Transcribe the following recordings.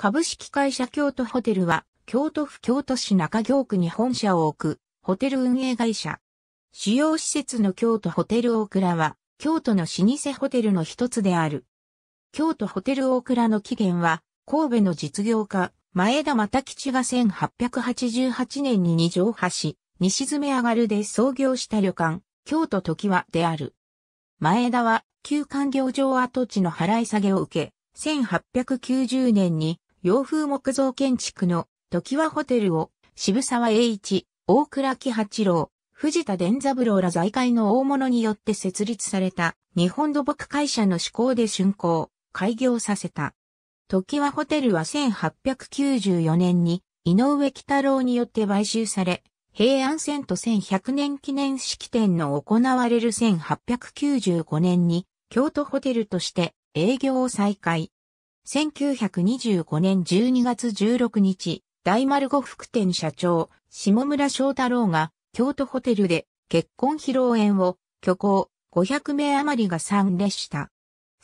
株式会社京都ホテルは、京都府京都市中京区に本社を置く、ホテル運営会社。主要施設の京都ホテル大倉は、京都の老舗ホテルの一つである。京都ホテル大倉の起源は、神戸の実業家、前田又吉が1888年に二条橋、西詰上がるで創業した旅館、京都時はである。前田は、旧官業場跡地の払い下げを受け、1890年に洋風木造建築の時はホテルを渋沢栄一、大倉木八郎、藤田伝三郎ら財界の大物によって設立された日本土木会社の施行で竣工、開業させた。時はホテルは1894年に井上北太郎によって買収され、平安遷都1100年記念式典の行われる1895年に京都ホテルとして営業を再開。1925年12月16日、大丸呉服店社長、下村翔太郎が、京都ホテルで、結婚披露宴を、挙行、500名余りが参列した。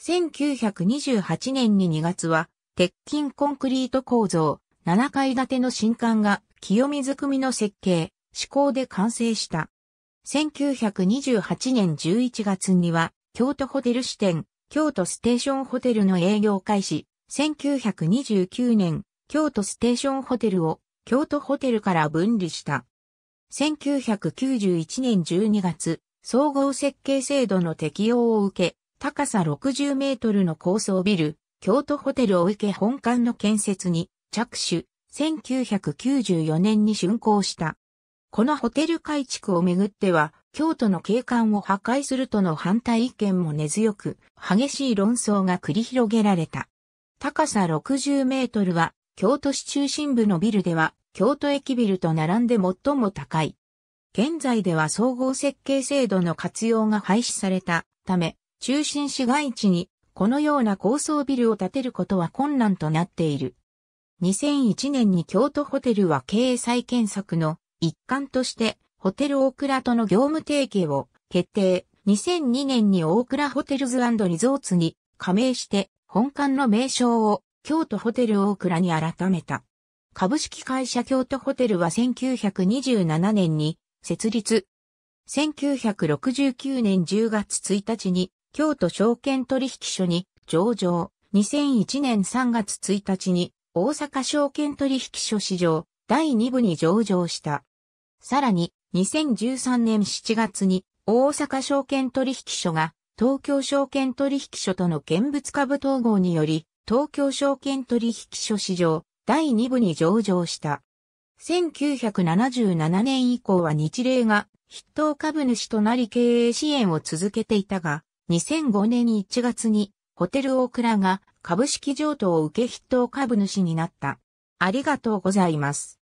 1928年に2月は、鉄筋コンクリート構造、7階建ての新館が、清水組の設計、施工で完成した。1928年11月には、京都ホテル支店、京都ステーションホテルの営業開始、1929年、京都ステーションホテルを京都ホテルから分離した。1991年12月、総合設計制度の適用を受け、高さ60メートルの高層ビル、京都ホテルを受け本館の建設に着手、1994年に竣工した。このホテル改築をめぐっては、京都の景観を破壊するとの反対意見も根強く、激しい論争が繰り広げられた。高さ60メートルは、京都市中心部のビルでは、京都駅ビルと並んで最も高い。現在では総合設計制度の活用が廃止されたため、中心市街地にこのような高層ビルを建てることは困難となっている。2001年に京都ホテルは経営再建策の一環としてホテル大倉との業務提携を決定。2002年に大倉ホテルズリゾーツに加盟して本館の名称を京都ホテル大倉に改めた。株式会社京都ホテルは1927年に設立。1969年10月1日に京都証券取引所に上場。2001年3月1日に大阪証券取引所市場第2部に上場した。さらに2013年7月に大阪証券取引所が東京証券取引所との見物株統合により、東京証券取引所市場第2部に上場した。1977年以降は日例が筆頭株主となり経営支援を続けていたが、2005年1月にホテルオークラが株式譲渡を受け筆頭株主になった。ありがとうございます。